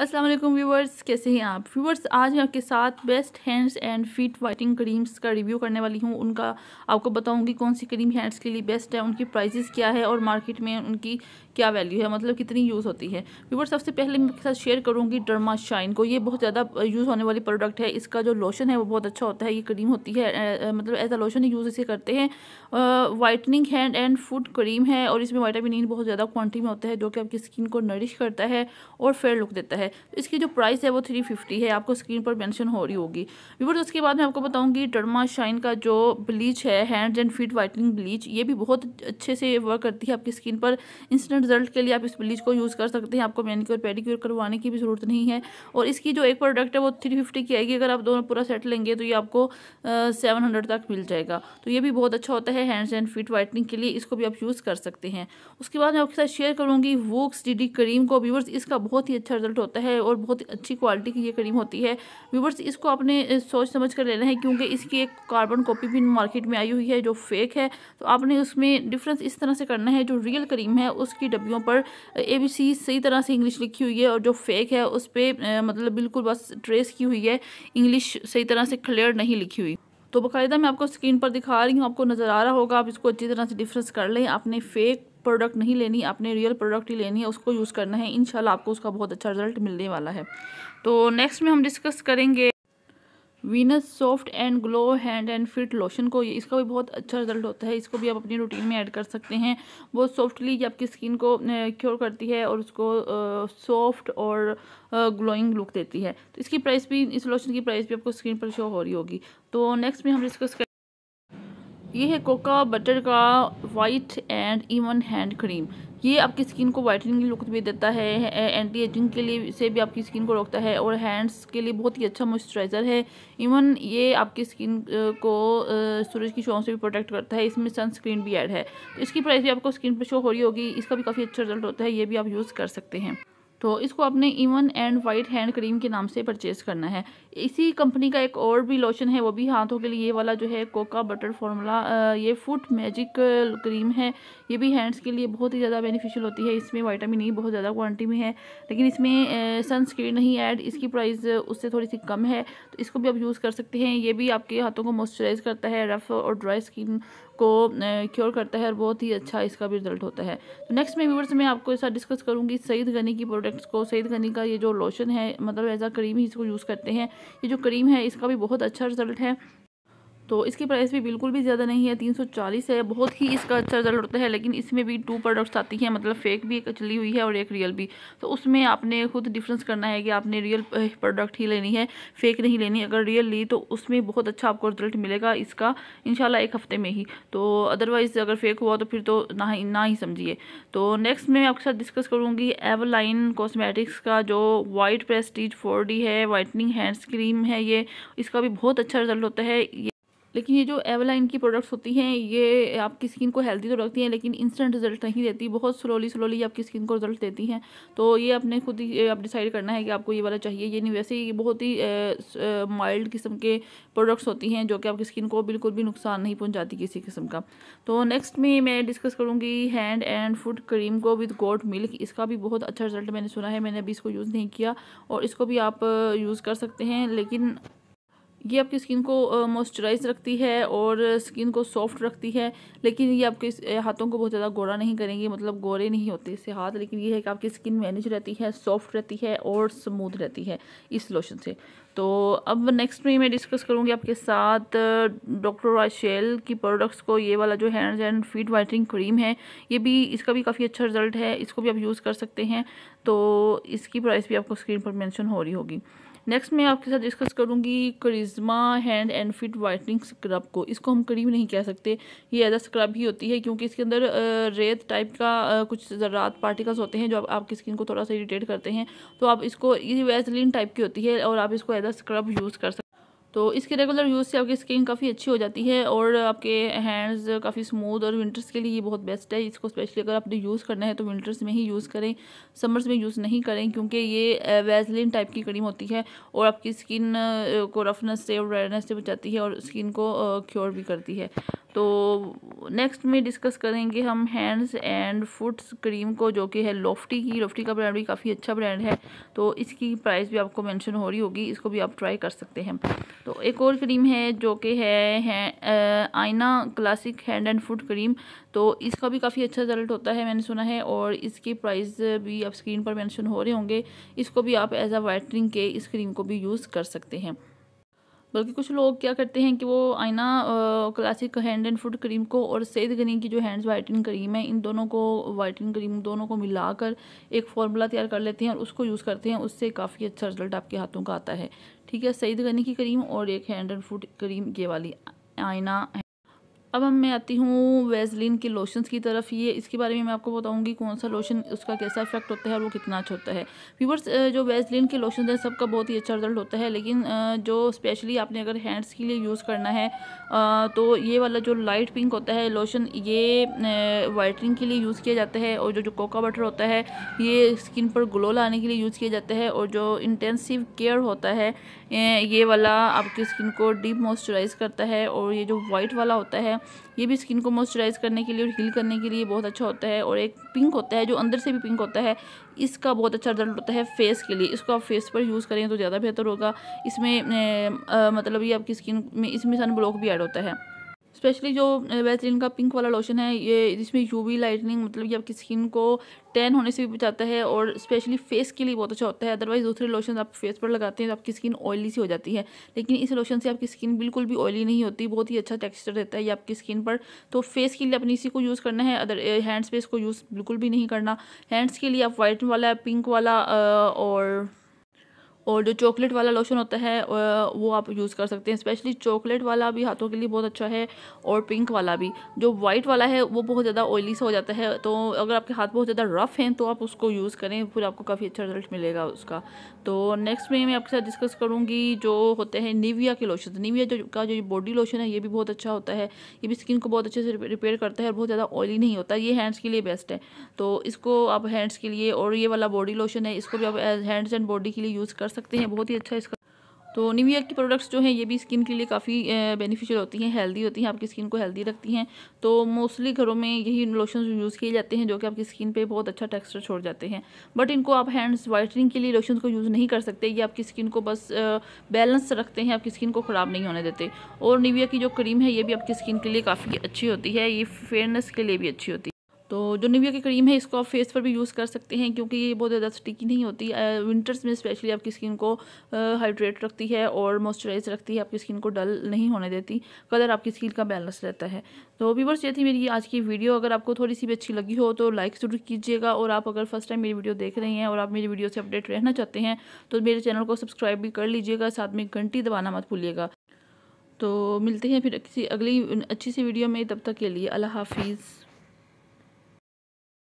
अस्सलाम वालेकुम व्यूवर्स कैसे हैं आप व्यूवर्स आज मैं आपके साथ best hands and feet whitening creams का रिव्यू करने वाली हूं उनका आपको बताऊंगी कौन सी क्रीम हैंड्स के लिए बेस्ट है उनकी प्राइसेस क्या है और मार्केट में उनकी क्या वैल्यू है मतलब कितनी यूज़ होती है व्यूवर्स सबसे पहले मैं आपके साथ शेयर करूँगी डर्मा शाइन को ये बहुत ज़्यादा यूज़ होने वाली प्रोडक्ट है इसका जो लोशन है वो बहुत अच्छा होता है ये क्रीम होती है मतलब एज अ लोशन यूज़ इसे करते हैं whitening hand and foot cream है और इसमें वाइटामिन बहुत ज़्यादा क्वान्टिटी में होता है जो कि आपकी स्किन को नरिश करता है और फेयर लुक देता है है इसकी जो प्राइस है वो थ्री फिफ्टी है आपको स्क्रीन पर मेंशन हो रही होगी व्यूवर्स उसके बाद मैं आपको बताऊंगी डरमा शाइन का जो ब्लीच है hands and feet whitening bleach ये भी बहुत अच्छे से वर्क करती है आपकी स्किन पर इंस्टेंट रिजल्ट के लिए आप इस ब्लीच को यूज़ कर सकते हैं आपको मैनिक्योर पेडिक्योर करवाने की भी ज़रूरत नहीं है और इसकी जो एक प्रोडक्ट है वो थ्री फिफ्टी की आएगी अगर आप दोनों पूरा सेट लेंगे तो ये आपको सेवन हंड्रेड तक मिल जाएगा तो ये भी बहुत अच्छा होता है हैंड्स एंड फीट वाइटनिंग के लिए इसको भी आप यूज़ कर सकते हैं उसके बाद मैं आपके साथ शेयर करूँगी वोक्स डी क्रीम को व्यूवर्स इसका बहुत ही अच्छा रिजल्ट होता है होता है और बहुत अच्छी क्वालिटी की ये क्रीम होती है व्यूवर्स इसको आपने सोच समझ कर लेना है क्योंकि इसकी एक कार्बन कॉपी भी मार्केट में आई हुई है जो फेक है तो आपने उसमें डिफरेंस इस तरह से करना है जो रियल क्रीम है उसकी डब्बियों पर ए बी सी सही तरह से इंग्लिश लिखी हुई है और जो फेक है उस पर मतलब बिल्कुल बस ट्रेस की हुई है इंग्लिश सही तरह से क्लियर नहीं लिखी हुई तो बाकायदा मैं आपको स्क्रीन पर दिखा रही हूँ आपको नज़र आ रहा होगा आप इसको अच्छी तरह से डिफरेंस कर लें आपने फेक प्रोडक्ट नहीं लेनी आपने रियल प्रोडक्ट ही लेनी है उसको यूज़ करना है इन आपको उसका बहुत अच्छा रिजल्ट मिलने वाला है तो नेक्स्ट में हम डिस्कस करेंगे Venus soft and glow hand and feet lotion को ये इसका भी बहुत अच्छा रिजल्ट होता है इसको भी आप अपनी रूटीन में ऐड कर सकते हैं बहुत सॉफ्टली ये आपकी स्किन को क्योर करती है और उसको सॉफ्ट और ग्लोइंग लुक देती है तो इसकी प्राइस भी इस लोशन की प्राइस भी आपको स्क्रीन पर शो हो रही होगी तो नेक्स्ट में हम डिस्कस ये है कोका बटर का white and even hand cream ये आपकी स्किन को वाइटनिंग लुक भी देता है एंटी एजिंग के लिए से भी आपकी स्किन को रोकता है और हैंड्स के लिए बहुत ही अच्छा मॉइस्चराइज़र है इवन ये आपकी स्किन को सूरज की शो से भी प्रोटेक्ट करता है इसमें सनस्क्रीन भी ऐड है तो इसकी प्राइस भी आपको स्किन पर शो हो रही होगी इसका भी काफ़ी अच्छा रिजल्ट होता है ये भी आप यूज़ कर सकते हैं तो इसको आपने even and white hand cream के नाम से परचेज़ करना है इसी कंपनी का एक और भी लोशन है वो भी हाथों के लिए ये वाला जो है कोका बटर फार्मूला ये फुट मैजिक क्रीम है ये भी हैंड्स के लिए बहुत ही ज़्यादा बेनिफिशियल होती है इसमें वाइटामिन ई e बहुत ज़्यादा क्वान्टिटी में है लेकिन इसमें सनस्क्रीन नहीं ऐड इसकी प्राइस उससे थोड़ी सी कम है तो इसको भी आप यूज़ कर सकते हैं ये भी आपके हाथों को मॉइस्चराइज करता है रफ और ड्राई स्किन को क्योर करता है और बहुत ही अच्छा इसका भी रिजल्ट होता है तो नेक्स्ट में व्यूवर्स मैं आपको ऐसा डिस्कस करूँगी सईद गनी की प्रोडक्ट प्रोडक्ट्स को सईद गनी का ये जो लोशन है मतलब एज आ क्रीम ही इसको यूज़ करते हैं ये जो क्रीम है इसका भी बहुत अच्छा रिजल्ट है तो इसकी प्राइस भी बिल्कुल भी ज़्यादा नहीं है तीन सौ चालीस है बहुत ही इसका अच्छा रिजल्ट होता है लेकिन इसमें भी टू प्रोडक्ट्स आती हैं मतलब फेक भी एक चली हुई है और एक रियल भी तो उसमें आपने खुद डिफरेंस करना है कि आपने रियल प्रोडक्ट ही लेनी है फेक नहीं लेनी अगर रियल ली तो उसमें बहुत अच्छा आपको रिजल्ट मिलेगा इसका इन एक हफ़्ते में ही तो अदरवाइज़ अगर फेक हुआ तो फिर तो ना ही ना ही समझिए तो नेक्स्ट मैं आपके साथ डिस्कस करूँगी एवलाइन कॉस्मेटिक्स का जो वाइट प्रेस्टीज फोर है वाइटनिंग हैंड्स क्रीम है ये इसका भी बहुत अच्छा रिजल्ट होता है लेकिन ये जो एवलाइन की प्रोडक्ट्स होती हैं ये आपकी स्किन को हेल्दी तो रखती हैं लेकिन इंस्टेंट रिजल्ट नहीं देती बहुत स्लोली स्लोली आपकी स्किन को रिजल्ट देती हैं तो ये अपने खुद ही आप डिसाइड करना है कि आपको ये वाला चाहिए ये नहीं वैसे ये बहुत ही माइल्ड किस्म के प्रोडक्ट्स होती हैं जो कि आपकी स्किन को बिल्कुल भी नुकसान नहीं पहुँचाती किसी किस्म का तो नेक्स्ट में मैं डिस्कस करूँगी हैंड एंड फुट क्रीम को विद गोट मिल्क इसका भी बहुत अच्छा रिजल्ट मैंने सुना है मैंने अभी इसको यूज़ नहीं किया और इसको भी आप यूज़ कर सकते हैं लेकिन ये आपकी स्किन को मॉइस्चराइज रखती है और स्किन को सॉफ्ट रखती है लेकिन ये आपके हाथों को बहुत ज़्यादा गोरा नहीं करेंगे मतलब गोरे नहीं होते इससे हाथ लेकिन ये है कि आपकी स्किन मैनेज रहती है सॉफ्ट रहती है और स्मूथ रहती है इस लोशन से तो अब नेक्स्ट में मैं डिस्कस करूँगी आपके साथ डॉक्टर राशेल की प्रोडक्ट्स को ये वाला जो hands and feet whitening cream है ये भी इसका भी काफ़ी अच्छा रिजल्ट है इसको भी आप यूज़ कर सकते हैं तो इसकी प्राइस भी आपको स्क्रीन पर मैंशन हो रही होगी नेक्स्ट मैं आपके साथ डिस्कस करूँगी Karishma hand and feet whitening scrub को इसको हम करीब नहीं कह सकते ये एज स्क्रब ही होती है क्योंकि इसके अंदर रेत टाइप का कुछ ज़रात पार्टिकल्स होते हैं जो आप, आपकी स्किन को थोड़ा सा इरीटेट करते हैं तो आप इसको ये वैजलिन टाइप की होती है और आप इसको एज स्क्रब यूज़ कर सकते तो इसके रेगुलर यूज़ से आपकी स्किन काफ़ी अच्छी हो जाती है और आपके हैंड्स काफ़ी स्मूथ और विंटर्स के लिए ये बहुत बेस्ट है इसको स्पेशली अगर आपने यूज़ करना है तो विंटर्स में ही यूज़ करें समर्स में यूज़ नहीं करें क्योंकि ये वेजलिन टाइप की क्रीम होती है और आपकी स्किन को रफनेस से और रेडनेस से बचाती है और स्किन को क्योर भी करती है तो नेक्स्ट में डिस्कस करेंगे हम हैंड्स एंड फुट्स क्रीम को जो कि है लॉफ्टी की लॉफ्टी का ब्रांड भी काफ़ी अच्छा ब्रांड है तो इसकी प्राइस भी आपको मेंशन हो रही होगी इसको भी आप ट्राई कर सकते हैं तो एक और क्रीम है जो कि है, है Aina classic hand and foot cream तो इसका भी काफ़ी अच्छा रिजल्ट होता है मैंने सुना है और इसकी प्राइस भी आप स्क्रीन पर मैंशन हो रहे होंगे इसको भी आप एज आ वाइटनिंग के इस क्रीम को भी यूज़ कर सकते हैं बल्कि कुछ लोग क्या करते हैं कि वो Aina classic hand and foot cream को और सैद गनी की जो हैंड्स वाइटनिंग क्रीम है इन दोनों को वाइटनिंग क्रीम दोनों को मिलाकर एक फार्मूला तैयार कर लेते हैं और उसको यूज़ करते हैं उससे काफ़ी अच्छा रिजल्ट आपके हाथों का आता है ठीक है सैद गनी की क्रीम और एक हैंड एंड फुट क्रीम ये वाली आइना अब हम मैं आती हूँ वेजलिन के लोशंस की तरफ ये इसके बारे में मैं आपको बताऊँगी कौन सा लोशन उसका कैसा इफेक्ट होता है और वो कितना अच्छा होता है व्यूवर्स जो वेजलिन के लोशन हैं सबका बहुत ही अच्छा रिजल्ट होता है लेकिन जो स्पेशली आपने अगर हैंड्स के लिए यूज़ करना है तो ये वाला जो लाइट पिंक होता है लोशन ये वाइटनिंग के लिए यूज़ किया जाता है और जो जो कोका बटर होता है ये स्किन पर ग्लो लाने के लिए यूज़ किया जाता है और जो इंटेंसिव केयर होता है ये वाला आपकी स्किन को डीप मॉइस्चराइज़ करता है और ये जो वाइट वाला होता है ये भी स्किन को मॉइस्चराइज़ करने के लिए और हील करने के लिए बहुत अच्छा होता है और एक पिंक होता है जो अंदर से भी पिंक होता है इसका बहुत अच्छा रिजल्ट होता है फेस के लिए इसको आप फेस पर यूज़ करें तो ज़्यादा बेहतर होगा इसमें मतलब ये आपकी स्किन में इसमें सन ब्लॉक भी ऐड होता है स्पेशली जो वैसलिन का पिंक वाला लोशन है ये इसमें यूवी लाइटनिंग मतलब ये आपकी स्किन को टैन होने से भी बचाता है और स्पेशली फेस के लिए बहुत अच्छा होता है अदरवाइज दूसरे लोशन आप फेस पर लगाते हैं तो आपकी स्किन ऑयली सी हो जाती है लेकिन इस लोशन से आपकी स्किन बिल्कुल भी ऑयली नहीं होती बहुत ही अच्छा टेक्स्चर रहता है ये आपकी स्किन पर तो फेस के लिए अपनी इसी को यूज़ करना है अदर हैंड्स पे इसको यूज़ बिल्कुल भी नहीं करना हैंड्स के लिए आप वाइट वाला पिंक वाला और और जो चॉकलेट वाला लोशन होता है वो आप यूज़ कर सकते हैं स्पेशली चॉकलेट वाला भी हाथों के लिए बहुत अच्छा है और पिंक वाला भी जो वाइट वाला है वो बहुत ज़्यादा ऑयली सा हो जाता है तो अगर आपके हाथ बहुत ज़्यादा रफ़ हैं तो आप उसको यूज़ करें फिर आपको काफ़ी अच्छा रिजल्ट मिलेगा उसका तो नेक्स्ट में मैं आपके साथ डिस्कस करूँगी जो होते हैं निविया के लोशन निविया जो का जो बॉडी लोशन है ये भी बहुत अच्छा होता है ये भी स्किन को बहुत अच्छे से रिपेयर करता है और बहुत ज़्यादा ऑयली नहीं होता ये हैंड्स के लिए बेस्ट है तो इसको आप हैंड्स के लिए और ये वाला बॉडी लोशन है इसको भी आप हैंड्स एंड बॉडी के लिए यूज़ कर सकते हैं बहुत ही अच्छा इसका तो निविया की प्रोडक्ट्स जो हैं ये भी स्किन के लिए काफ़ी बेनिफिशियल होती हैं हेल्दी होती हैं आपकी स्किन को हेल्दी रखती हैं तो मोस्टली घरों में यही लोशन यूज़ किए जाते हैं जो कि आपकी स्किन पे बहुत अच्छा टेक्सचर छोड़ जाते हैं बट इनको आप हैंड्स वाइटनिंग के लिए लोशन को यूज़ नहीं कर सकते ये आपकी स्किन को बस बैलेंस रखते हैं आपकी स्किन को ख़राब नहीं होने देते और निविया की जो क्रीम है ये भी आपकी स्किन के लिए काफ़ी अच्छी होती है ये फेयरनेस के लिए भी अच्छी होती है तो जो निविया की क्रीम है इसको आप फेस पर भी यूज़ कर सकते हैं क्योंकि ये बहुत ज़्यादा स्टिकी नहीं होती विंटर्स में स्पेशली आपकी स्किन को हाइड्रेट रखती है और मॉइस्चराइज रखती है आपकी स्किन को डल नहीं होने देती कलर आपकी स्किन का बैलेंस रहता है तो व्यूवर्स ये थी मेरी आज की वीडियो अगर आपको थोड़ी सी भी अच्छी लगी हो तो लाइक ज़रूर कीजिएगा और आप अगर फर्स्ट टाइम मेरी वीडियो देख रहे हैं और आप मेरी वीडियो से अपडेट रहना चाहते हैं तो मेरे चैनल को सब्सक्राइब भी कर लीजिएगा साथ में घंटी दबाना मत भूलिएगा तो मिलते हैं फिर किसी अगली अच्छी सी वीडियो में तब तक के लिए अल्लाह हाफिज़